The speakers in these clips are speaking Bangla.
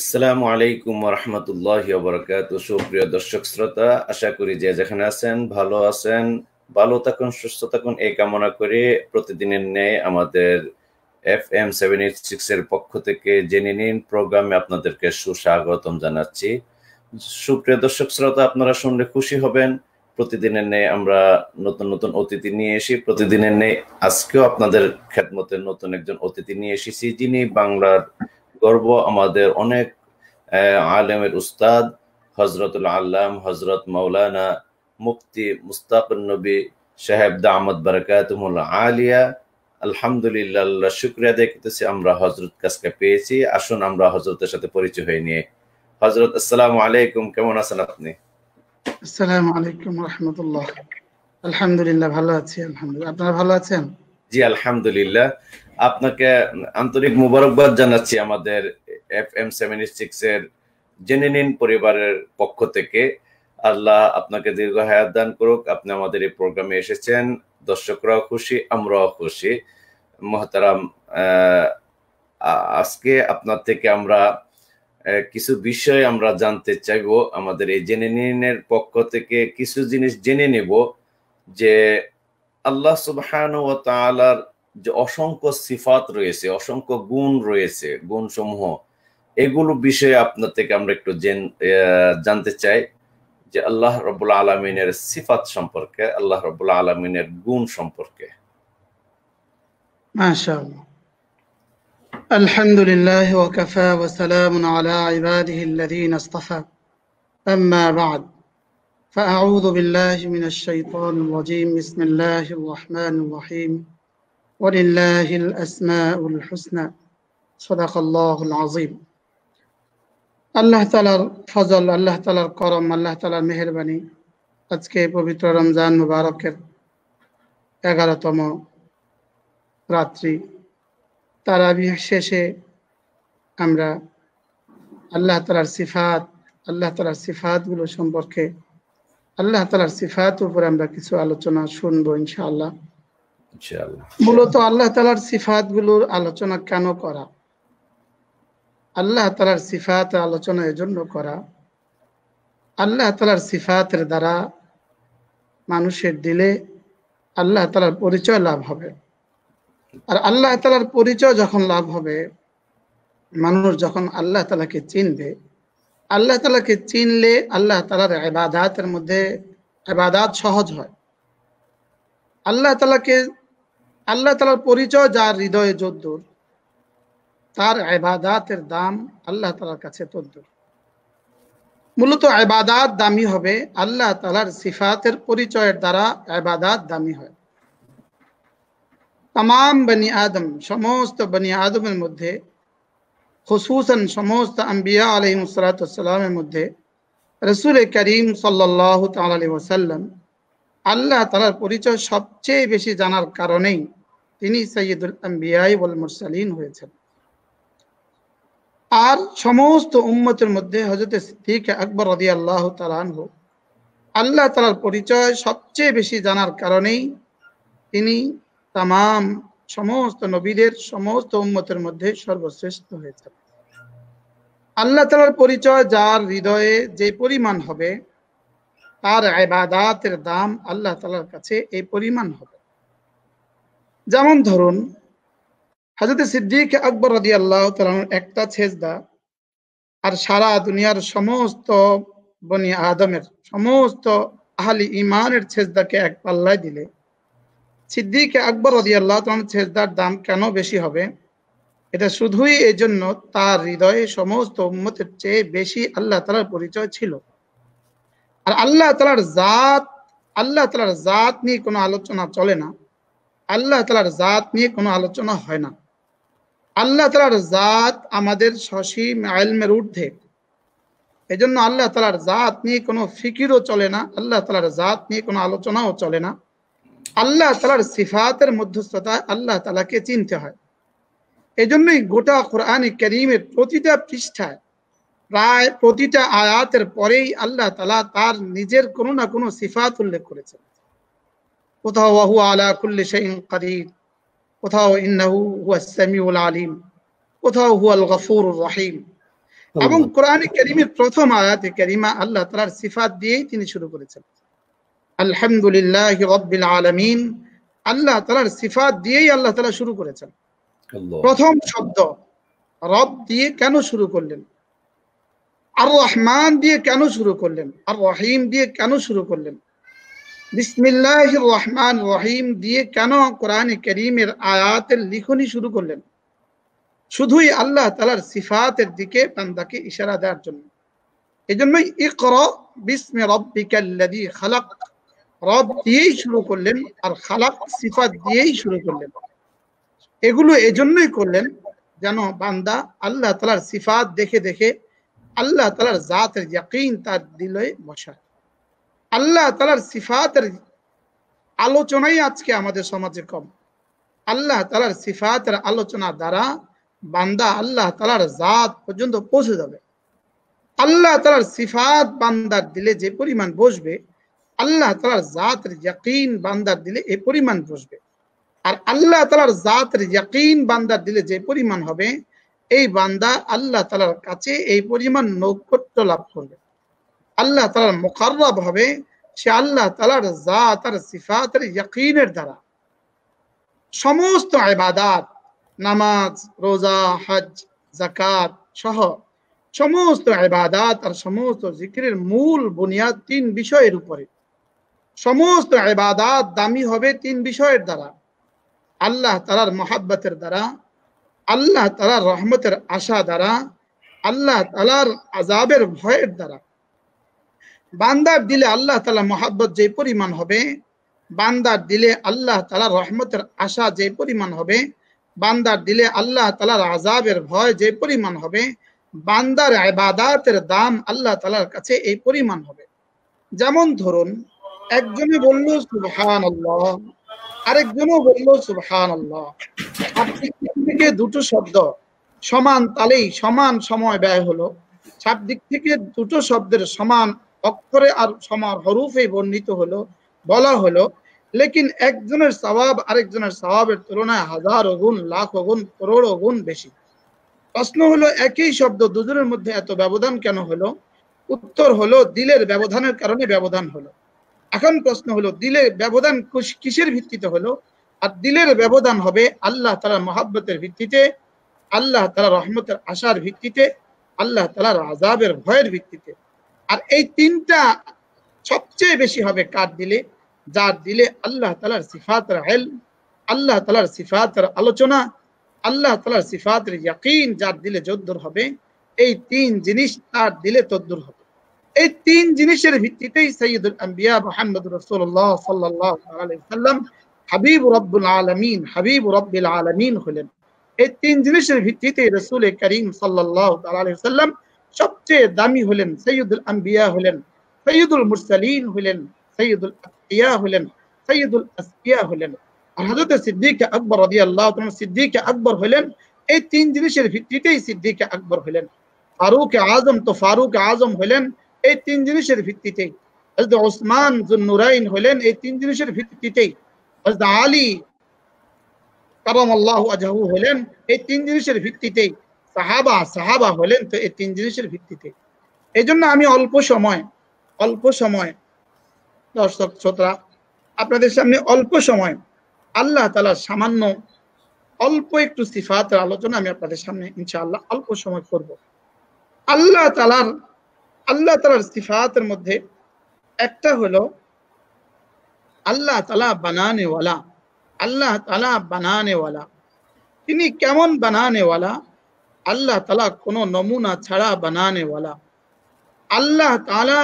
আসসালামু আলাইকুম রহমতুল্লাহ বরকাত সুপ্রিয় দর্শক শ্রোতা আশা করি যে যেখানে আছেন ভালো আছেন ভালো থাকুন সুস্থ থাকুন এই কামনা করে প্রতিদিনের ন্যায় আমাদের F M seven eight six এর পক্ষ থেকে জেনে নিন প্রোগ্রামে আপনাদেরকে সুস্বাগতম জানাচ্ছি সুপ্রিয় দর্শক শ্রোতা আপনারা শুনলে খুশি হবেন প্রতিদিনের ন্যায় আমরা নতুন নতুন অতিথি নিয়ে এসি প্রতিদিনের ন্যায় আজকেও আপনাদের খেদমতের নতুন একজন অতিথি নিয়ে এসেছি যিনি বাংলার গর্ব আমাদের অনেক আলেমের উস্তাদ হজরতুল আল্লাম হজরত মৌলানা মুফতি নবী সাহেব দামদ বারাকাতুমুল আলিয়া আলহামদুলিল্লাহ শুক্রিয়া দেখতেছি আমরা হজরত কাছকে পেয়েছি আসুন আমরা হজরতের সাথে পরিচয় হয়ে নিয়ে হজরত আসসালামু আলাইকুম কেমন আছেন আপনি আসসালামু আলাইকুম রহমতুল্লাহ আলহামদুলিল্লাহ ভালো আছি আলহামদুলিল্লাহ আপনারা ভালো আছেন জি আলহামদুলিল্লাহ আপনাকে আন্তরিক মুবারকবাদ জানাচ্ছি আমাদের এফ এম সেভেনটি সিক্স এর জেনে নিন পরিবারের পক্ষ থেকে আল্লাহ আপনাকে দীর্ঘ হায়াত দান করুক আপনি আমাদের এই প্রোগ্রামে এসেছেন দর্শকরাও খুশি আমরাও খুশি মহতারাম আজকে আপনার থেকে আমরা কিছু বিষয় আমরা জানতে চাইব আমাদের এই জেনে নিনের পক্ষ থেকে কিছু জিনিস জেনে নেব যে আল্লাহ সুবহান ও তালার যে অসংখ্য সিফাত রয়েছে অসংখ্য গুণ রয়েছে গুণসমূহ এগুলো বিষয়ে আপনার থেকে আমরা একটু জানতে চাই যে আল্লাহ রবুল আলমিনের সিফাত সম্পর্কে আল্লাহ রবুল আলমিনের গুণ সম্পর্কে الحمد لله وكفى وسلام على عباده الذين اصطفى أما بعد فأعوذ بالله من الشيطان الرجيم بسم الله الرحمن الرحيم ولله الأسماء الحسنى صدق الله العظيم আল্লাহ তালার ফজল আল্লাহ তালার করম আল্লাহ তালার মেহরবানি আজকে পবিত্র রমজান মুবারকের এগারোতম রাত্রি তারাবি শেষে আমরা আল্লাহ তালার সিফাত আল্লাহ তালার সিফাতগুলো সম্পর্কে আল্লাহ তালার সিফাত উপরে আমরা কিছু আলোচনা শুনবো ইনশাআল্লাহ মূলত আল্লাহ তালার সিফাত গুলোর আলোচনা কেন করা আল্লাহ তালার সিফাত আলোচনা এজন্য করা আল্লাহ তালার সিফাতের দ্বারা মানুষের দিলে আল্লাহ তালার পরিচয় লাভ হবে আর আল্লাহ তালার পরিচয় যখন লাভ হবে মানুষ যখন আল্লাহ তালাকে চিনবে আল্লাহ তালাকে চিনলে আল্লাহ তালার এবাদাতের মধ্যে এবাদাত সহজ হয় আল্লাহ তালাকে আল্লাহ তালার পরিচয় যার হৃদয়ে যদ্দুর তার আবাদাতের দাম আল্লাহ তালার কাছে তদ্দুর মূলত আবাদাত দামি হবে আল্লাহ তালার সিফাতের পরিচয়ের দ্বারা আবাদাত দামি হয় তাম বনি আদম সমস্ত বনি আদমের মধ্যে খসুসান সমস্ত আম্বিয়া আলহিম সালাতামের মধ্যে রসুল করিম সাল্লাহ তাল ওসাল্লাম আল্লাহ তালার পরিচয় সবচেয়ে বেশি জানার কারণেই তিনি সৈয়দুল আম্বিয়াই বল মুরসালিন হয়েছেন আর সমস্ত উম্মতের মধ্যে হজরত সিদ্দিক আকবর রদি আল্লাহ তালানহ আল্লাহ তালার পরিচয় সবচেয়ে বেশি জানার কারণেই তিনি তাম সমস্ত নবীদের সমস্ত উম্মতের মধ্যে সর্বশ্রেষ্ঠ হয়েছেন আল্লাহ তালার পরিচয় যার হৃদয়ে যে পরিমাণ হবে তার এবাদাতের দাম আল্লাহ তালার কাছে এই পরিমাণ হবে যেমন ধরুন হজরত সিদ্দিক আকবর রাজি আল্লাহ একটা ছেজদা আর সারা দুনিয়ার সমস্ত বনি আদমের সমস্ত আহলি ইমানের ছেজদাকে এক পাল্লায় দিলে সিদ্দিক আকবর রাজি আল্লাহ তালানোর ছেজদার দাম কেন বেশি হবে এটা শুধুই এই জন্য তার হৃদয়ে সমস্ত উন্মতের চেয়ে বেশি আল্লাহ তালার পরিচয় ছিল আর আল্লাহ তালার জাত আল্লাহ তালার জাত নিয়ে কোনো আলোচনা চলে না আল্লাহ তালার জাত নিয়ে কোনো আলোচনা হয় না আল্লাহ তালার জাত আমাদের সসীম আলমের ঊর্ধ্বে এই জন্য আল্লাহ তালার জাত নিয়ে কোনো ফিকিরও চলে না আল্লাহ তালার জাত নিয়ে কোনো আলোচনাও চলে না আল্লাহ তালার সিফাতের মধ্যস্থতায় আল্লাহ তালাকে চিনতে হয় এজন্যই গোটা কোরআন করিমের প্রতিটা পৃষ্ঠায় প্রায় প্রতিটা আয়াতের পরেই আল্লাহ তালা তার নিজের কোনো না কোনো সিফাত উল্লেখ করেছেন কোথাও আহু আলা কুল্লি শাইন কাদির কোথাও ইন্নাহু হুয়া সামিউল আলিম কোথাও হুয়াল গফুর রহিম এবং কোরআনে কেরিমের প্রথম আয়াতে কেরিমা আল্লাহ তালার সিফাত দিয়েই তিনি শুরু করেছেন আলহামদুলিল্লাহ রব্বিল আলমিন আল্লাহ তালার সিফাত দিয়েই আল্লাহ তালা শুরু করেছেন প্রথম শব্দ রব দিয়ে কেন শুরু করলেন আর রহমান দিয়ে কেন শুরু করলেন আর রহিম দিয়ে কেন শুরু করলেন বিসমিল্লাহ রহমান রহিম দিয়ে কেন কোরআন করিমের আয়াতের লিখনই শুরু করলেন শুধুই আল্লাহ তালার সিফাতের দিকে বান্দাকে ইশারা দেওয়ার জন্য এই জন্যই ইকর বিসমে রব্বিকাল্লাদি খালাক রব দিয়েই শুরু করলেন আর খালাক সিফাত দিয়েই শুরু করলেন এগুলো এজন্যই করলেন যেন বান্দা আল্লাহ তালার সিফাত দেখে দেখে আল্লাহ তালার জাতের যাকিন তার দিলে বসা আল্লাহ তালার সিফাতের আলোচনাই আজকে আমাদের সমাজে কম আল্লাহ তালার সিফাতের আলোচনা দ্বারা বান্দা আল্লাহ তালার জাত পর্যন্ত পৌঁছে যাবে আল্লাহ তালার সিফাত বান্দার দিলে যে পরিমাণ বসবে আল্লাহ তালার জাতের যাকিন বান্দার দিলে এ পরিমাণ বসবে আর আল্লাহ তালার জাতের যাকিন বান্দার দিলে যে পরিমাণ হবে এই বান্দা আল্লাহ তালার কাছে এই পরিমাণ নৈকট্য লাভ করবে আল্লাহ তালার মোকাররব হবে সে আল্লাহ তালার জাত আর সিফাতের ইয়াকিনের দ্বারা সমস্ত আবাদাত নামাজ রোজা হজ জাকাত সহ সমস্ত আবাদাত আর সমস্ত জিক্রের মূল বুনিয়াদ তিন বিষয়ের উপরে সমস্ত আবাদাত দামি হবে তিন বিষয়ের দ্বারা আল্লাহ তালার মহাব্বতের দ্বারা আল্লাহ তালার রহমতের আশা দ্বারা আল্লাহ তালার আজাবের ভয়ের দ্বারা বান্দার দিলে আল্লাহ তালা মহাব্বত যে পরিমাণ হবে বান্দার দিলে আল্লাহ তালার রহমতের আশা যে পরিমাণ হবে বান্দার দিলে আল্লাহ তালার আজাবের ভয় যে পরিমাণ হবে বান্দার আবাদাতের দাম আল্লাহ তালার কাছে এই পরিমাণ হবে যেমন ধরুন একজনে বলল সুবহান আল্লাহ আরেকজনও বলল সুবহান আল্লাহ আপনি থেকে দুটো শব্দ সমান তালেই সমান সময় ব্যয় হলো সাত দিক থেকে দুটো শব্দের সমান অক্ষরে আর সমান হরুফে বর্ণিত হলো বলা হলো লেকিন একজনের স্বভাব আরেকজনের স্বভাবের তুলনায় হাজার গুণ লাখ গুণ করোড় গুণ বেশি প্রশ্ন হলো একই শব্দ দুজনের মধ্যে এত ব্যবধান কেন হলো উত্তর হলো দিলের ব্যবধানের কারণে ব্যবধান হলো এখন প্রশ্ন হলো দিলে ব্যবধান কিসের ভিত্তিতে হলো আর দিলের ব্যবধান হবে আল্লাহ তালার মহাব্বতের ভিত্তিতে আল্লাহ তালা রহমতের আশার ভিত্তিতে আল্লাহ তালার আজাবের ভয়ের ভিত্তিতে আর এই তিনটা সবচেয়ে বেশি হবে কার দিলে যার দিলে আল্লাহ তালার সিফাতের হেল আল্লাহ তালার সিফাতের আলোচনা আল্লাহ তালার সিফাতের ইয়কিন যার দিলে যদ্দুর হবে এই তিন জিনিস তার দিলে তদ্দুর হবে এই তিন জিনিসের ভিত্তিতেই সৈয়দুল আম্বিয়া মোহাম্মদ রসুল্লাহ সাল্লাহ সাল্লাম حبيب رب العالمين حبيب رب العالمين হলেন এই তিন জিনিসের ভিত্তিতে রসুল করিম সাল্লাল্লাহু তাআলা সাল্লাম সবচেয়ে দামি হলেন সৈয়দুল আম্বিয়া হলেন সৈয়দুল মুরসালিন হলেন সৈয়দুল আকিয়া হলেন সৈয়দুল আসকিয়া হলেন আর হযরত সিদ্দিক আকবর রাদিয়াল্লাহু তাআলা সিদ্দিক আকবর হলেন এই তিন জিনিসের ভিত্তিতেই সিদ্দিক আকবর হলেন ফারুক আজম তো ফারুক আজম হলেন এই তিন জিনিসের ভিত্তিতেই হযরত ওসমান জুন্নুরাইন হলেন এই তিন জিনিসের ভিত্তিতেই আলী কাবাম আল্লাহ আজাহু হলেন এই তিন জিনিসের ভিত্তিতেই সাহাবা সাহাবা হলেন তো এই তিন জিনিসের ভিত্তিতে এই জন্য আমি অল্প সময় অল্প সময় দর্শক শ্রোতা আপনাদের সামনে অল্প সময় আল্লাহ তালা সামান্য অল্প একটু সিফাতের আলোচনা আমি আপনাদের সামনে ইনশাআল্লাহ অল্প সময় করব আল্লাহ তালার আল্লাহ তালার সিফাতের মধ্যে একটা হলো আল্লাহ তালা বানানেওয়ালা আল্লাহ তালা বানানেওয়ালা তিনি কেমন বানানেওয়ালা আল্লাহ তালা কোনো নমুনা ছাড়া বানানেওয়ালা আল্লাহ তালা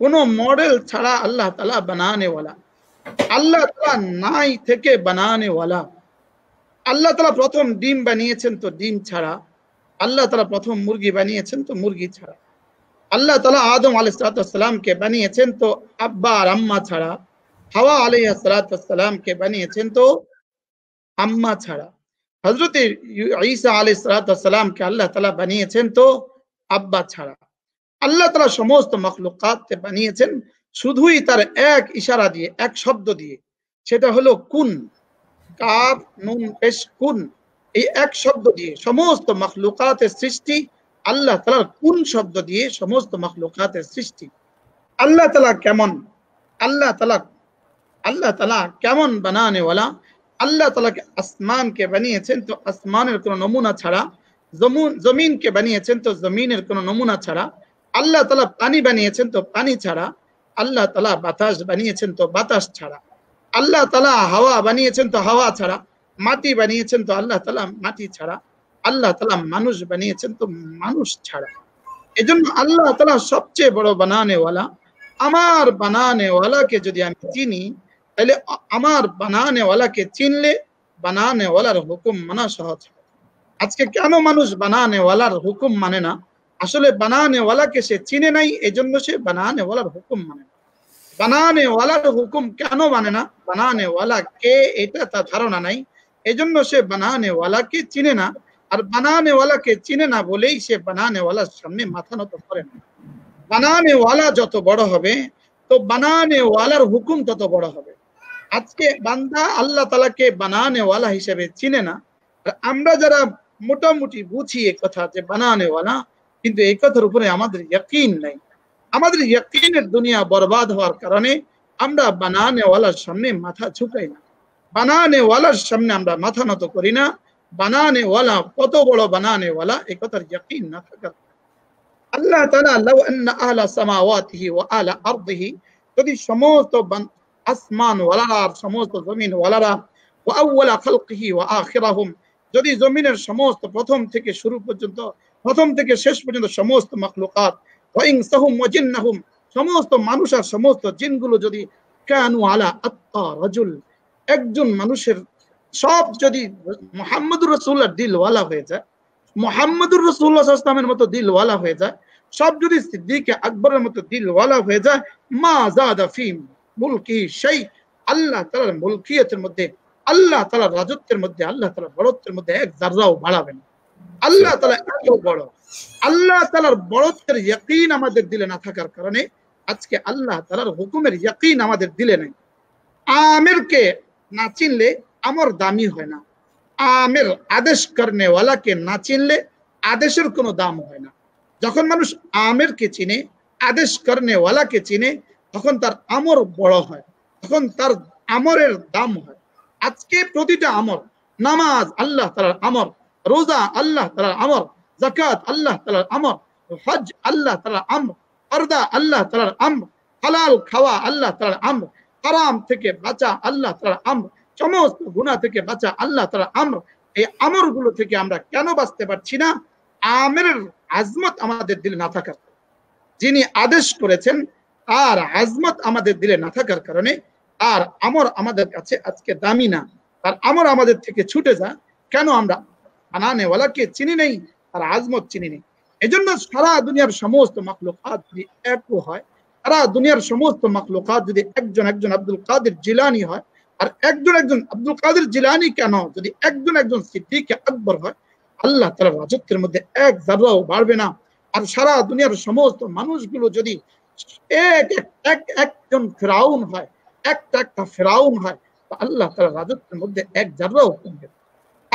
কোনো মডেল ছাড়া আল্লাহ তালা বানানেওয়ালা আল্লাহ তালা নাই থেকে বানানেওয়ালা আল্লাহ তালা প্রথম ডিম বানিয়েছেন তো ডিম ছাড়া আল্লাহ তালা প্রথম মুরগি বানিয়েছেন তো মুরগি ছাড়া আল্লাহ তালা আদম আলাইসালামকে বানিয়েছেন তো আব্বা আর আম্মা ছাড়া হাওয়া আলাইহা সালাতামকে বানিয়েছেন তো আম্মা ছাড়া হজরত ঈসা আলি সালাতামকে আল্লাহ তালা বানিয়েছেন তো আব্বা ছাড়া আল্লাহ তালা সমস্ত মখলুকাতকে বানিয়েছেন শুধুই তার এক ইশারা দিয়ে এক শব্দ দিয়ে সেটা হলো কুন কাপ নুন পেশ কুন এই এক শব্দ দিয়ে সমস্ত মখলুকাতের সৃষ্টি আল্লাহ তালার কুন শব্দ দিয়ে সমস্ত মখলুকাতের সৃষ্টি আল্লাহ তালা কেমন আল্লাহ তালা আল্লাহ তালা কেমন বানানেওয়ালা আল্লাহ তালাকে আসমানকে বানিয়েছেন তো আসমানের কোনো নমুনা ছাড়া জমিনকে বানিয়েছেন তো জমিনের কোনো নমুনা ছাড়া আল্লাহ তালা পানি বানিয়েছেন তো পানি ছাড়া আল্লাহ তালা বাতাস বানিয়েছেন তো বাতাস ছাড়া আল্লাহ তালা হাওয়া বানিয়েছেন তো হাওয়া ছাড়া মাটি বানিয়েছেন তো আল্লাহ তালা মাটি ছাড়া আল্লাহ তালা মানুষ বানিয়েছেন তো মানুষ ছাড়া এজন্য আল্লাহ তালা সবচেয়ে বড় বানানেওয়ালা আমার বানানেওয়ালাকে যদি আমি চিনি তাহলে আমার বানানেওয়ালাকে চিনলে বানানেওয়ালার হুকুম মানা সহজ আজকে কেন মানুষ বানানেওয়ালার হুকুম মানে না আসলে বানানেওয়ালাকে সে চিনে নাই এজন্য সে বানানেওয়ালার হুকুম মানে না বানানেওয়ালার হুকুম কেন মানে না বানানেওয়ালা কে এটা তার ধারণা নাই এজন্য সে বানানেওয়ালাকে চিনে না আর বানানেওয়ালাকে চিনে না বলেই সে বানানেওয়ালার সামনে মাথা নত করে না বানানেওয়ালা যত বড় হবে তো বানানেওয়ালার হুকুম তত বড় হবে আজকে বান্দা আল্লাহ তালাকে বানানেওয়ালা হিসেবে চিনে না আমরা যারা মোটামুটি বুঝি এ কথা যে বানানেওয়ালা কিন্তু এই কথার উপরে আমাদের ইয়াকিন নাই আমাদের ইয়াকিনের দুনিয়া বরবাদ হওয়ার কারণে আমরা বানানেওয়ালার সামনে মাথা ঝুঁকাই না বানানেওয়ালার সামনে আমরা মাথা নত করি না বানানেওয়ালা কত বড় বানানেওয়ালা এ কথার ইয়াকিন না থাকার আল্লাহ তালা আল্লাহ আহলা সামাওয়াতিহি ও আলা আরদিহি যদি সমস্ত আসমান সমস্ত জমিন ওয়ালারা ও আউ্লা খালকিহি ও আখিরাহুম যদি জমিনের সমস্ত প্রথম থেকে শুরু পর্যন্ত প্রথম থেকে শেষ পর্যন্ত সমস্ত মখলুকাত ওয়াইংসাহুম ও জিন্নাহুম সমস্ত মানুষ আর সমস্ত জিনগুলো যদি কানু আলা আত্মা রাজুল একজন মানুষের সব যদি মোহাম্মদুর রসুল্লাহ দিলওয়ালা হয়ে যায় মোহাম্মদুর রসুল্লাহ ইসলামের মতো দিলওয়ালা হয়ে যায় সব যদি সিদ্দিকে আকবরের মতো দিলওয়ালা হয়ে যায় মা জাদা ফিম মুলকি সেই আল্লাহ তালার মুলকিয়তের মধ্যে আল্লাহ তালার রাজত্বের মধ্যে আল্লাহ তালার বড়ত্বের মধ্যে এক দার্জাও বাড়াবেন আল্লাহ তালা এত বড় আল্লাহ তালার বড়ত্বের ইয়কিন আমাদের দিলে না থাকার কারণে আজকে আল্লাহ তালার হুকুমের ইয়কিন আমাদের দিলে নেই আমেরকে না চিনলে আমার দামি হয় না আমের আদেশ কর্নেওয়ালাকে না চিনলে আদেশের কোনো দাম হয় না যখন মানুষ আমেরকে চিনে আদেশ কর্নেওয়ালাকে চিনে তখন তার আমর বড় হয় তখন তার আমরের দাম হয় আজকে প্রতিটা আমর নামাজ আল্লাহ তালার আমর রোজা আল্লাহ তালার আমর জাকাত আল্লাহ তালার আমর হজ আল্লাহ তালার আমর পর্দা আল্লাহ তালার আমর হালাল খাওয়া আল্লাহ তালার আমর আরাম থেকে বাঁচা আল্লাহ তালার আমর সমস্ত গুণা থেকে বাঁচা আল্লাহ তালার আমর এই আমর গুলো থেকে আমরা কেন বাঁচতে পারছি না আমের আজমত আমাদের দিলে না থাকার যিনি আদেশ করেছেন আর আজমত আমাদের দিলে না থাকার কারণে আর আমর আমাদের কাছে আজকে দামি না আর আমর আমাদের থেকে ছুটে যা কেন আমরা আনানেওয়ালাকে চিনি নেই আর আজমত চিনি নেই এই জন্য সারা দুনিয়ার সমস্ত মাকলুকাত যদি এক হয় সারা দুনিয়ার সমস্ত মাকলুকাত যদি একজন একজন আব্দুল কাদের জিলানি হয় আর একজন একজন আব্দুল কাদের জিলানি কেন যদি একজন একজন সিদ্দিক আকবর হয় আল্লাহ তালা রাজত্বের মধ্যে এক জাবলাও বাড়বে না আর সারা দুনিয়ার সমস্ত মানুষগুলো যদি এক এক একজন ফেরাউন হয় একটা একটা ফেরাউন হয় আল্লাহ তালা রাজত্বের মধ্যে এক কমবে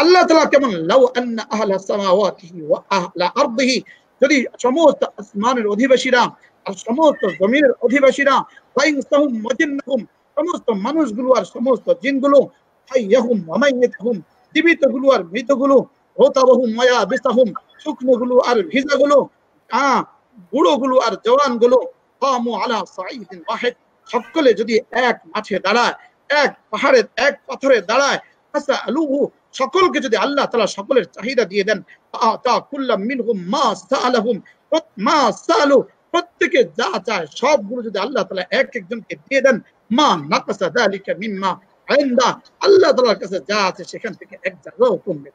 আল্লাহ তালা কেমন লাউ আন্না আহলা সামাওয়াতিহি ওয়া আহলা আরদিহি যদি সমস্ত আসমানের অধিবাসীরা আর সমস্ত জমিনের অধিবাসীরা ফাইনসাহুম মাজিন্নাহুম সমস্ত মানুষগুলো আর সমস্ত জিনগুলো হাইয়াহুম ওয়ামাইয়াতুহুম জীবিতগুলো আর মৃতগুলো গুলো ওয়া ইয়াবিসাহুম গুলো আর ভিজাগুলো গুলো বুড়োগুলো আর গুলো কামু আলা সাইদিন ওয়াহিদ সকলে যদি এক মাঠে দাঁড়ায় এক পাহাড়ে এক পাথরে দাঁড়ায় আসা আলুহু সকলকে যদি আল্লাহ তালা সকলের চাহিদা দিয়ে দেন তা কুল্লাম মিনহুম মা সালাহুম মা সালু প্রত্যেকে যা চায় সবগুলো যদি আল্লাহ তালা এক একজনকে দিয়ে দেন মা নাকাসা দালিকা মিম্মা আইন্দা আল্লাহ তালার কাছে যা আছে সেখান থেকে এক জায়গাও কমবে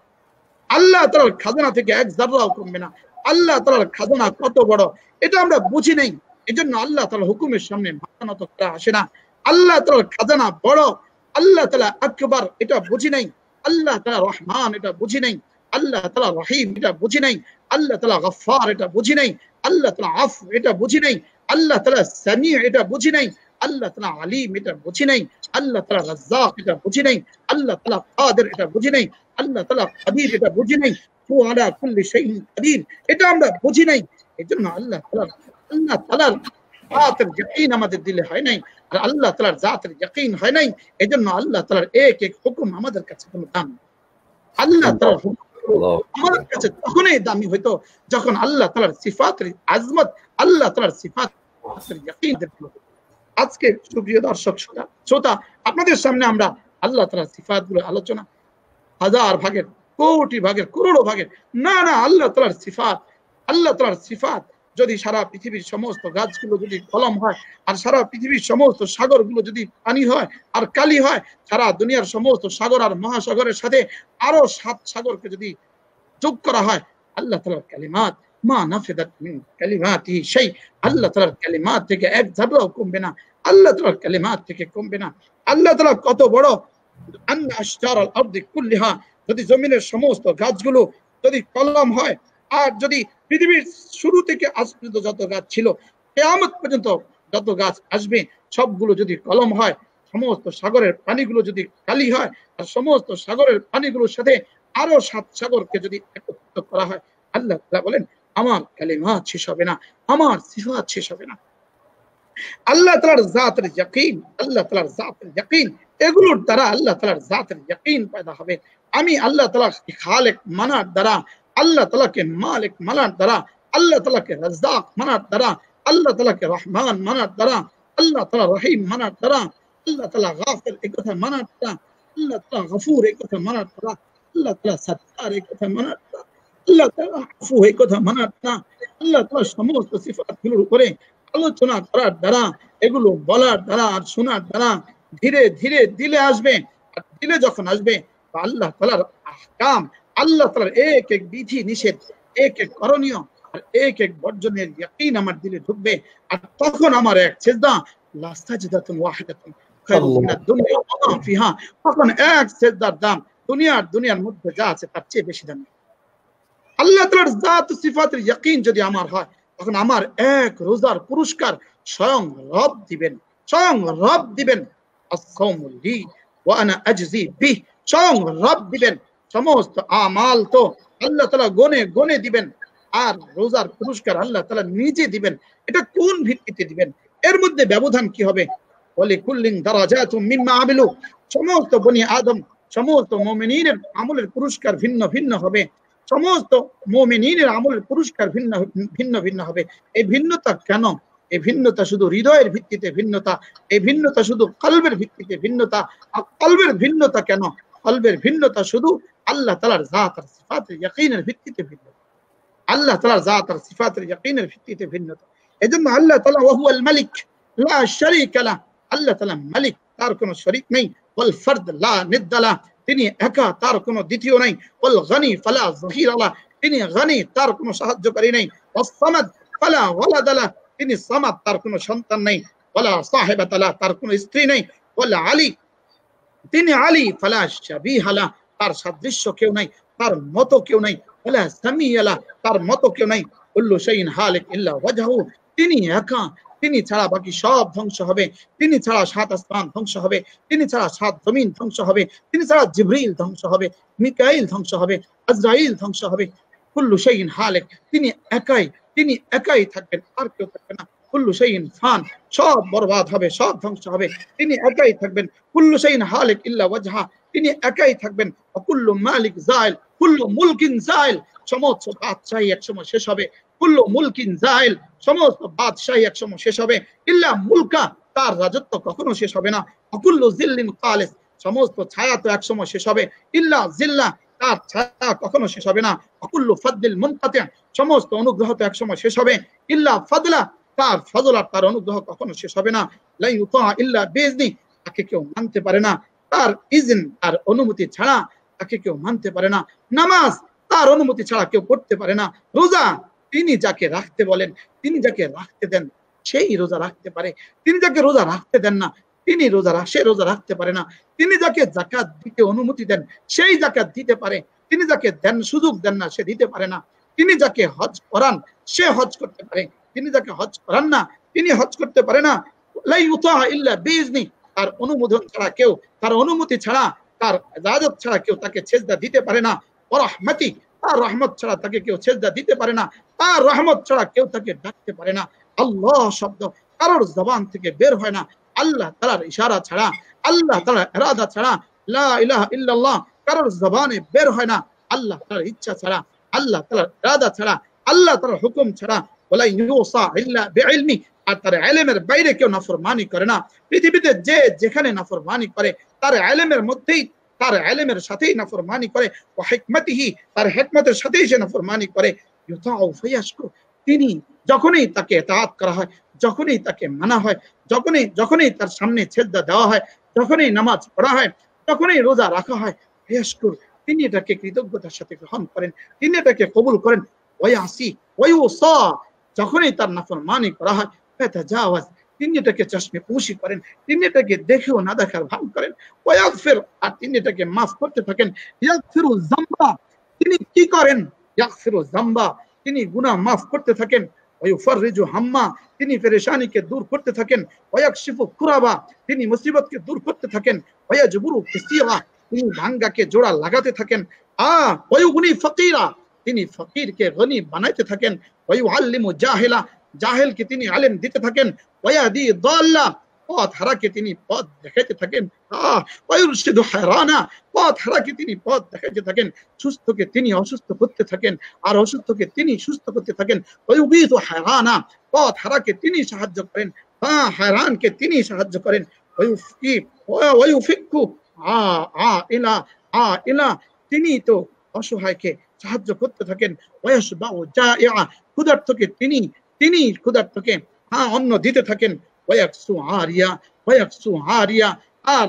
আল্লাহ তালার খাজানা থেকে এক জায়গাও কমবে না আল্লাহ তালার খাজানা কত বড় এটা আমরা বুঝি নেই এই জন্য আল্লাহ তালা হুকুমের সামনে মাথানত করা আসে না আল্লাহ তালার খাজানা বড় আল্লাহ তালা আকবার এটা বুঝি নাই আল্লাহ তালা রহমান এটা বুঝি নাই আল্লাহ তালা রহিম এটা বুঝি নাই আল্লাহ তালা গফার এটা বুঝি নাই আল্লাহ তালা আফ এটা বুঝি নাই আল্লাহ তালা সামি এটা বুঝি নাই আল্লাহ তালা আলিম এটা বুঝি নাই আল্লাহ তালা রাজ্জাক এটা বুঝি নাই আল্লাহ তালা কাদের এটা বুঝি নাই আল্লাহ তালা কাদির এটা বুঝি নাই কুয়ালা কুল্লি শাইইন কাদির এটা আমরা বুঝি নাই জন্য আল্লাহ তালা আল্লাহ তালার জাতের জাকিন আমাদের দিলে হয় নাই আর আল্লাহ তালার জাতের জাকিন হয় নাই এই জন্য আল্লাহ তালার এক এক হুকুম আমাদের কাছে কোনো দাম আল্লাহ তালার আমাদের কাছে তখনই দামি হইতো যখন আল্লাহ তালার সিফাতের আজমত আল্লাহ তালার সিফাত আজকে সুপ্রিয় দর্শক শ্রোতা শ্রোতা আপনাদের সামনে আমরা আল্লাহ তালার সিফাত গুলো আলোচনা হাজার ভাগের কোটি ভাগের করোড়ো ভাগের না না আল্লাহ তালার সিফাত আল্লাহ তালার সিফাত যদি সারা পৃথিবীর সমস্ত গাছগুলো যদি কলম হয় আর সারা পৃথিবীর সমস্ত সাগরগুলো যদি পানি হয় আর কালি হয় সারা দুনিয়ার সমস্ত সাগর আর মহাসাগরের সাথে আরো সাত সাগরকে যদি যোগ করা হয় আল্লাহ তালার কালিমাত মা নাফেদাত মিন কালিমাতি সেই আল্লাহ তালার কালিমাত থেকে এক ধাপেও কমবে না আল্লাহ তালার কালিমাত থেকে কমবে না আল্লাহ তালা কত বড় আন্না আশজার আল কুল্লিহা যদি জমিনের সমস্ত গাছগুলো যদি কলম হয় আর যদি পৃথিবীর শুরু থেকে আজ পর্যন্ত যত গাছ ছিল কেয়ামত পর্যন্ত যত গাছ আসবে সবগুলো যদি কলম হয় সমস্ত সাগরের পানিগুলো যদি খালি হয় আর সমস্ত সাগরের পানিগুলোর সাথে আরো সাত সাগরকে যদি একত্রিত করা হয় আল্লাহ তালা বলেন আমার কালিমা শেষ হবে না আমার সিফাত শেষ হবে না আল্লাহ তালার জাতের ইয়াকিন আল্লাহ তালার জাতের ইয়াকিন এগুলোর দ্বারা আল্লাহ তালার জাতের ইয়াকিন পয়দা হবে আমি আল্লাহ তালা খালেক মানার দ্বারা আল্লাহ তালাকে মালিক মানার দ্বারা আল্লাহ তালাকে রাজদাক মানার দ্বারা আল্লাহ তালাকে রহমান মানার দ্বারা আল্লাহ তালা রহিম মানার দ্বারা আল্লাহ তালা গাফের এই কথা মানার দ্বারা আল্লাহ তালা গফুর এই কথা মানার দ্বারা আল্লাহ তালা সত্তার এই কথা মানার দ্বারা আল্লাহ তালা কথা মানার দ্বারা আল্লাহ তালা সমস্ত উপরে আলোচনা করার দ্বারা এগুলো বলার দ্বারা আর শোনার দ্বারা ধীরে ধীরে দিলে আসবে আর দিলে যখন আসবে আল্লাহ তালার আহকাম আল্লাহ তালার এক এক বিধি নিষেধ এক এক করণীয় আর এক এক বর্জনের ইয়াকিন আমার দিলে ঢুকবে আর তখন আমার এক সেজদা লাস্তা ওয়াহিদাতুন তুমি ওয়া যদি আমার হয় তখন আমার এক রোজার পুরস্কার রব দিবেন রব দিবেন স্বয়ং রব দিবেন সমস্ত আমাল তো আল্লাহ তালা গনে গনে দিবেন আর রোজার পুরস্কার আল্লাহ তালা নিজে দিবেন এটা কোন ভিত্তিতে দিবেন এর মধ্যে ব্যবধান কি হবে বলে কুল্লিং মিম্মা সমস্ত বনি আদম সমস্ত আমলের পুরস্কার ভিন্ন ভিন্ন হবে সমস্ত আমলের পুরস্কার ভিন্ন ভিন্ন ভিন্ন হবে এই ভিন্নতা কেন এই ভিন্নতা শুধু হৃদয়ের ভিত্তিতে ভিন্নতা এই ভিন্নতা শুধু কলবের ভিত্তিতে ভিন্নতা আর কলবের ভিন্নতা কেন কলবের ভিন্নতা শুধু الله طلع ذات صفات يقينا في التتفين الله طلع ذات صفات يقينا في التتفين এজন্য আল্লাহ তালা ওহু আল মালিক লা শরিক লা আল্লাহ তালা মালিক তার কোনো শরিক নেই ওয়াল ফর্দ লা নিদ্দালা তিনি একা তার কোনো দ্বিতীয় নেই ওয়াল গনি ফালা জহির আলা তিনি গনি তার কোনো সাহায্যকারী নেই ওয়াস সামাদ ফালা ওয়ালাদ আলা তিনি সামাদ তার কোনো সন্তান নেই ওয়ালা সাহেবাত আলা তার কোনো স্ত্রী নেই ওয়াল আলী তিনি আলী ফালা শাবিহ আলা তার সাদৃশ্য কেউ নাই তার মত কেউ নাই আলা তার মত কেউ নাই উল্লু শাইন হালিক ইল্লা ওয়াজহু তিনি একা তিনি ছাড়া বাকি সব ধ্বংস হবে তিনি ছাড়া সাত আসমান ধ্বংস হবে তিনি ছাড়া সাত জমিন ধ্বংস হবে তিনি ছাড়া জিব্রিল ধ্বংস হবে মিকাইল ধ্বংস হবে আজরাইল ধ্বংস হবে কুল্লু শাইন হালেক তিনি একাই তিনি একাই থাকবেন আর কেউ থাকবে না কুল্লু শাইন ফান সব বরবাদ হবে সব ধ্বংস হবে তিনি একাই থাকবেন কুল্লু শাইন হালেক ইল্লা ওয়াজহা তিনি একাই থাকবেন অকুল্ল মালিক জাইল কুল্ল মুলকিন জাইল সমস্ত বাদশাহী একসময় শেষ হবে কুল্ল মুলকিন জাইল সমস্ত বাদশাহী একসময় শেষ হবে ইল্লা মুলকা তার রাজত্ব কখনো শেষ হবে না অকুল্ল জিল্লিন কালেস সমস্ত ছায়া তো একসময় শেষ হবে ইল্লা জিল্লা তার ছায়া কখনো শেষ হবে না অকুল্লু ফাদিল মুনকাতে সমস্ত অনুগ্রহ তো একসময় শেষ হবে ইল্লা ফাদলা তার ফজল আর তার অনুগ্রহ কখনো শেষ হবে না লাই ইল্লা বেজনি তাকে কেউ মানতে পারে না তার ইজিন তার অনুমতি ছাড়া তাকে কেউ মানতে পারে না নামাজ তার অনুমতি ছাড়া কেউ করতে পারে না রোজা তিনি যাকে রাখতে বলেন তিনি যাকে রাখতে দেন সেই রোজা রাখতে পারে তিনি যাকে রোজা রাখতে দেন না তিনি রোজা সে রোজা রাখতে পারে না তিনি যাকে জাকাত দিতে অনুমতি দেন সেই জাকাত দিতে পারে তিনি যাকে দেন সুযোগ দেন না সে দিতে পারে না তিনি যাকে হজ করান সে হজ করতে পারে তিনি যাকে হজ করান না তিনি হজ করতে পারে না তার অনুমোদন ছাড়া কেউ তার অনুমতি ছাড়া তার রাজত ছাড়া কেউ তাকে ছেজদা দিতে পারে না রহমতি তার রহমত ছাড়া তাকে কেউ ছেজদা দিতে পারে না তার রহমত ছাড়া কেউ তাকে ডাকতে পারে না আল্লাহ শব্দ কারোর জবান থেকে বের হয় না আল্লাহ তালার ইশারা ছাড়া আল্লাহ তালার এরাদা ছাড়া লা ইলাহা কারোর জবানে বের হয় না আল্লাহ তালার ইচ্ছা ছাড়া আল্লাহ তালার এরাদা ছাড়া আল্লাহ তালার হুকুম ছাড়া আর তার আলেমের বাইরে কেউ নাফরমানি করে না পৃথিবীতে যে যেখানে নাফরমানি করে তার আলেমের মধ্যেই তার আলেমের সাথেই নাফরমানি করে ও হেকমতিহি তার হেকমতের সাথেই সে নাফরমানি করে তিনি যখনই তাকে এতাহাত করা হয় যখনই তাকে মানা হয় যখনই যখনই তার সামনে ছেদা দেওয়া হয় যখনই নামাজ পড়া হয় তখনই রোজা রাখা হয় হেয়াসকুর তিনি এটাকে কৃতজ্ঞতার সাথে গ্রহণ করেন তিনি এটাকে কবুল করেন ওই আসি ওই ও যখনই তার নাফরমানি করা হয় পেতে যাওয়া তিনি এটাকে চশমে পুষি করেন তিনি এটাকে দেখেও না দেখার ভান করেন ওয়াক ফের আর তিনি এটাকে মাফ করতে থাকেন ইয়াক জাম্বা তিনি কি করেন ইয়াক জাম্বা তিনি গুনাহ মাফ করতে থাকেন ওয়ুফাররিজু হাম্মা তিনি পেরেশানিকে দূর করতে থাকেন ওয়াকশিফু কুরাবা তিনি মুসিবতকে দূর করতে থাকেন ওয়াজবুরু কিসিরা তিনি ভাঙ্গাকে জোড়া লাগাতে থাকেন আ ওয়ুগনি ফাকিরা তিনি ফকিরকে গনি বানাইতে থাকেন ওয়ুআল্লিমু জাহিলা জাহেলকে তিনি আলেম দিতে থাকেন ওয়াদি দল্লা পথ হারাকে তিনি পথ দেখাইতে থাকেন হারানা পথ হারাকে তিনি পথ দেখাইতে থাকেন সুস্থকে তিনি অসুস্থ করতে থাকেন আর অসুস্থকে তিনি সুস্থ করতে থাকেন হারানা পথ হারাকে তিনি সাহায্য করেন হ্যাঁ হারানকে তিনি সাহায্য করেন আ আ ইলা আ ইলা তিনি তো অসহায়কে সাহায্য করতে থাকেন ক্ষুধার্থকে তিনি তিনি ক্ষুধার্তকে হ্যাঁ অন্ন দিতে থাকেন ওয়াকসু আরিয়া ওয়াকসু আরিয়া আর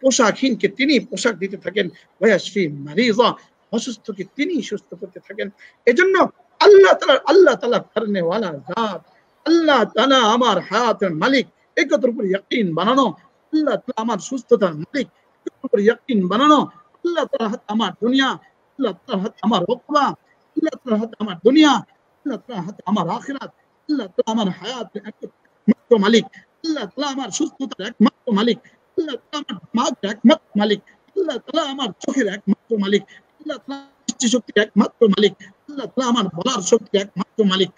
পোশাকহীনকে তিনি পোশাক দিতে থাকেন ওয়াসফি মারিজা অসুস্থকে তিনি সুস্থ করতে থাকেন এজন্য আল্লাহ তালা আল্লাহ তালা ফারনেওয়ালা জাত আল্লাহ তালা আমার হায়াতের মালিক এই কথার উপর ইয়াকিন বানানো আল্লাহ তালা আমার সুস্থতার মালিক উপর ইয়াকিন বানানো আল্লাহ তালা হাত আমার দুনিয়া আল্লাহ তালা হাত আমার রকমা আল্লাহ তালা হাত আমার দুনিয়া الا طلع حتى عمر اخرات الا طلع عمر حياه محكوم عليك الا طلع عمر شستك محكوم عليك الا طلع عمر معدك محكوم عليك الا طلع عمر شكرك محكوم عليك الا طلع شكرك محكوم عليك الا طلع عمر بلار شكرك محكوم عليك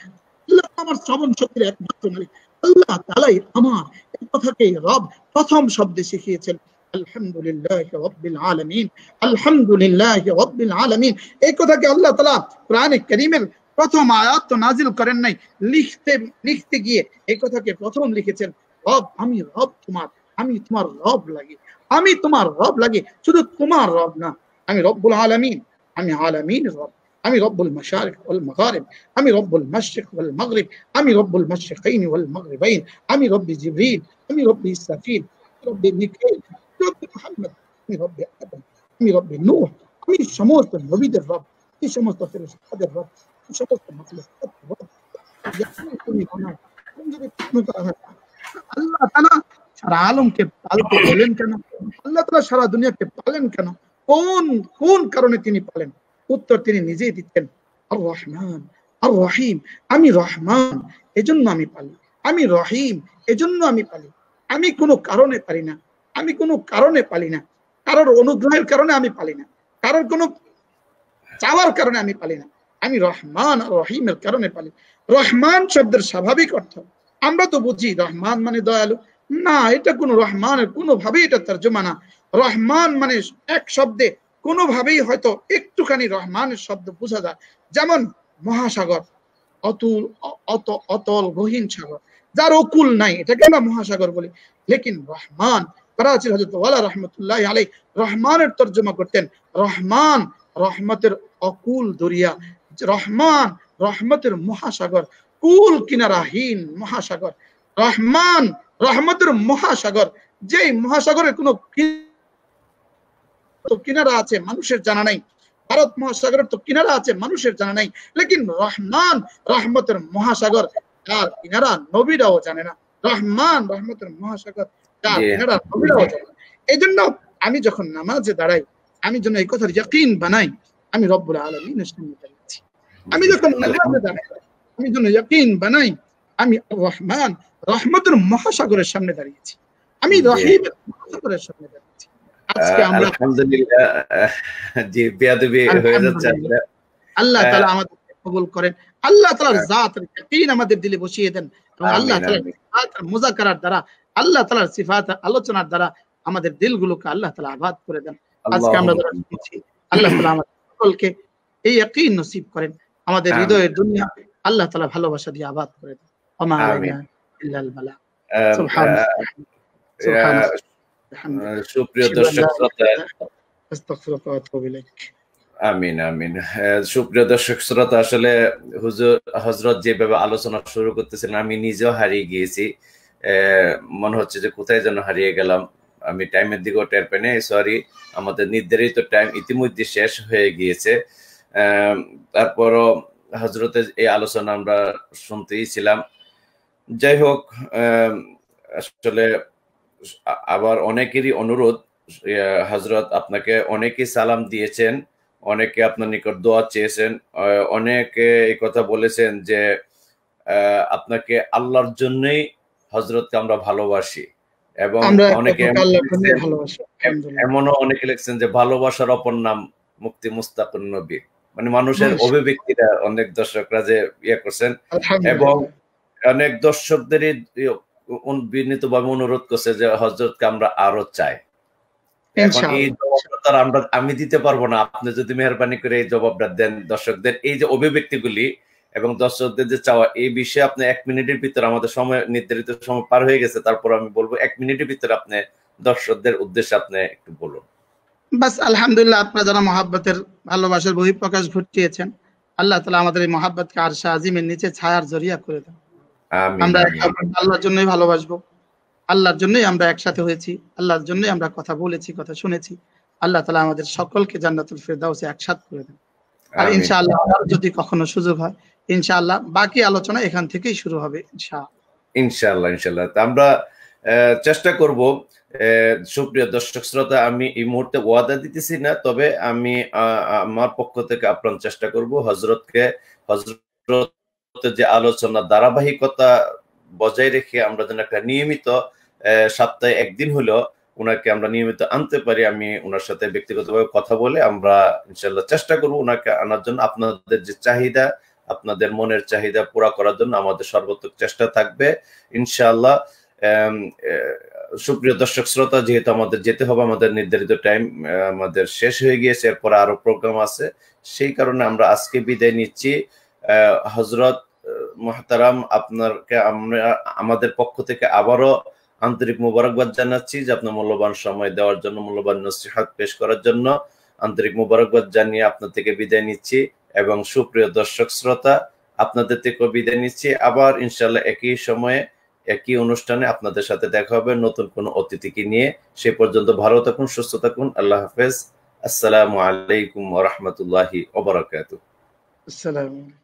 الا طلع عمر শ্রবণ শক্তির محكوم عليك আল্লাহ তালাই আমার এই কথাকে রব প্রথম শব্দে শিখিয়েছেন আলহামদুলিল্লাহ রব্বিল আলামিন আলহামদুলিল্লাহ রব্বিল আলামিন এই কথাকে আল্লাহ তাআলা কোরআনে কারীমের প্রথম আয়াত তো নাজিল করেন নাই লিখতে লিখতে গিয়ে এই কথাকে প্রথম লিখেছেন রব আমি রব তোমার আমি তোমার রব লাগি আমি তোমার রব লাগি শুধু তোমার রব না আমি রব্বুল আলামিন আমি আলামিন রব আমি রব্বুল মাশারিক ওয়াল মাগারিব আমি রব্বুল মাশরিক ওয়াল মাগরিব আমি রব্বুল মাশরিকাইন ওয়াল মাগরিবাইন আমি রব্বি জিবরিল আমি রব্বি ইসরাফিল রব্বি মিকাইল রব্বি মুহাম্মদ আমি রব্বি আদম আমি রব্বি নূহ আমি সমস্ত নবীদের রব এই সমস্ত ফেরেশতাদের রব আল্লাহ তালা সারা আলমকে পালতে বলেন কেন আল্লাহ তালা সারা দুনিয়াকে পালেন কেন কোন কোন কারণে তিনি পালেন উত্তর তিনি নিজেই দিতেন আর রহমান আর রহিম আমি রহমান এজন্য আমি পালি আমি রহিম এজন্য আমি পালি আমি কোনো কারণে পারি না আমি কোনো কারণে পালি না কারোর অনুগ্রহের কারণে আমি পালি না কারোর কোনো চাওয়ার কারণে আমি পালি না আমি রহমান রহিমের কারণে পালি রহমান শব্দের স্বাভাবিক অর্থ আমরা তো বুঝি রহমান মানে দয়ালু না এটা কোনো রহমানের কোনোভাবেই এটা তার জমা না রহমান মানে এক শব্দে কোনোভাবেই হয়তো একটুখানি রহমানের শব্দ বোঝা যায় যেমন মহাসাগর অতুল অত অতল গহীন সাগর যার অকুল নাই এটাকে আমরা মহাসাগর বলি লেকিন রহমান করাচির হজরত ওয়ালা রহমতুল্লাহ আলাই রহমানের তর্জমা করতেন রহমান রহমতের অকুল দরিয়া রহমান রহমতের মহাসাগর কুল কিনারাহীন মহাসাগর রহমান রহমতের মহাসাগর যেই মহাসাগরে কোন কিনারা আছে মানুষের জানা নাই ভারত মহাসাগরের তো কিনারা আছে মানুষের জানা নাই লেকিন রহমান রহমতের মহাসাগর তার কিনারা নবীরাও জানে না রহমান রহমতের মহাসাগর তার কিনারা নবীরাও জানে এই জন্য আমি যখন নামাজে দাঁড়াই আমি যেন এই কথার যাকিন বানাই আমি রব্বুল আলমিনের সামনে দাঁড়াই আমি যখন আমি যখন ইয়াকিন বানাই আমি রহমান রহমতের মহাসাগরের সামনে দাঁড়িয়েছি আমি রহিমের মহাসাগরের সামনে দাঁড়িয়েছি আজকে আমরা আলহামদুলিল্লাহ যে বেয়াদবি হয়ে যাচ্ছে আল্লাহ তাআলা আমাদের কবুল করেন আল্লাহ তাআলার ইয়াকিন আমাদের দিলে বসিয়ে দেন আল্লাহ তাআলার মুযাকারার দ্বারা আল্লাহ তাআলার সিফাত আলোচনার দ্বারা আমাদের দিলগুলোকে আল্লাহ তাআলা আবাদ করে দেন আজকে আমরা আল্লাহ তাআলা এই ইয়াকিন নসিব করেন আমাদের হৃদয়ের দুনিয়া আল্লাহ তালা ভালোবাসা দিয়ে আবাদ করে সুপ্রিয় দর্শক আমিন আমিন সুপ্রিয় দর্শক শ্রোতা আসলে হুজুর হজরত যেভাবে আলোচনা শুরু করতেছিলেন আমি নিজেও হারিয়ে গিয়েছি মনে হচ্ছে যে কোথায় যেন হারিয়ে গেলাম আমি টাইমের দিকেও টের পাই সরি আমাদের নির্ধারিত টাইম ইতিমধ্যে শেষ হয়ে গিয়েছে তারপরও হজরতের এই আলোচনা আমরা শুনতেই ছিলাম যাই হোক আসলে আবার অনেকেরই অনুরোধ হজরত আপনাকে অনেকেই সালাম দিয়েছেন অনেকে আপনার নিকট দোয়া চেয়েছেন অনেকে এই কথা বলেছেন যে আপনাকে আল্লাহর জন্যই হজরতকে আমরা ভালোবাসি এবং অনেকে এমনও অনেকে লিখছেন যে ভালোবাসার অপর নাম মুক্তি মুস্তাকুন নবী মানে মানুষের অভিব্যক্তিটা অনেক দর্শকরা যে ইয়ে করছেন এবং অনেক দর্শকদেরই ইয়ে বিনীতভাবে অনুরোধ করছে যে হজরতকে আমরা আরো চাই আমরা আমি দিতে পারবো না আপনি যদি মেহরবানি করে এই জবাবটা দেন দর্শকদের এই যে অভিব্যক্তিগুলি এবং দর্শকদের যে চাওয়া এই বিষয়ে আপনি এক মিনিটের ভিতরে আমাদের সময় নির্ধারিত সময় পার হয়ে গেছে তারপর আমি বলবো এক মিনিটের ভিতরে আপনি দর্শকদের উদ্দেশ্যে আপনি একটু বলুন বাস আলহামদুলিল্লাহ আপনারা যারা মহাব্বতের ভালোবাসার বহিঃপ্রকাশ ঘটিয়েছেন আল্লাহ তালা আমাদের এই মহাব্বতকে আর শাহিমের নিচে ছায়ার জরিয়া করে দেন আমরা আল্লাহর জন্যই ভালোবাসবো আল্লাহর জন্যই আমরা একসাথে হয়েছি আল্লাহর জন্যই আমরা কথা বলেছি কথা শুনেছি আল্লাহ তালা আমাদের সকলকে জান্নাতুল ফেরদাউসে একসাথ করে দেন আর ইনশাআল্লাহ যদি কখনো সুযোগ হয় ইনশাআল্লাহ বাকি আলোচনা এখান থেকেই শুরু হবে ইনশাআল্লাহ ইনশাআল্লাহ ইনশাআল্লাহ আমরা চেষ্টা করব সুপ্রিয় দর্শক শ্রোতা আমি এই মুহূর্তে ওয়াদা দিতেছি না তবে আমি আমার পক্ষ থেকে আপ্রাণ চেষ্টা করব হজরতকে হজরত যে আলোচনা ধারাবাহিকতা বজায় রেখে আমরা যেন একটা নিয়মিত সপ্তাহে একদিন হলেও ওনাকে আমরা নিয়মিত আনতে পারি আমি ওনার সাথে ব্যক্তিগতভাবে কথা বলে আমরা ইনশাল্লাহ চেষ্টা করব ওনাকে আনার জন্য আপনাদের যে চাহিদা আপনাদের মনের চাহিদা পুরা করার জন্য আমাদের সর্বোত্তম চেষ্টা থাকবে ইনশাল্লাহ সুপ্রিয় দর্শক শ্রোতা যেহেতু আমাদের যেতে হবে আমাদের নির্ধারিত টাইম আমাদের শেষ হয়ে গিয়েছে এরপর আরো প্রোগ্রাম আছে সেই কারণে আমরা আজকে বিদায় নিচ্ছি হজরত মহাতারাম আপনাকে আমরা আমাদের পক্ষ থেকে আবারও আন্তরিক মুবারকবাদ জানাচ্ছি যে আপনার মূল্যবান সময় দেওয়ার জন্য মূল্যবান নসিহাত পেশ করার জন্য আন্তরিক মুবারকবাদ জানিয়ে আপনার থেকে বিদায় নিচ্ছি এবং সুপ্রিয় দর্শক শ্রোতা আপনাদের থেকেও বিদায় নিচ্ছি আবার ইনশাল্লাহ একই সময়ে একই অনুষ্ঠানে আপনাদের সাথে দেখা হবে নতুন কোন অতিথিকে নিয়ে সে পর্যন্ত ভালো থাকুন সুস্থ থাকুন আল্লাহ হাফেজ আসসালামু আলাইকুম রহমতুল্লাহ ওবরাকাত আসসালাম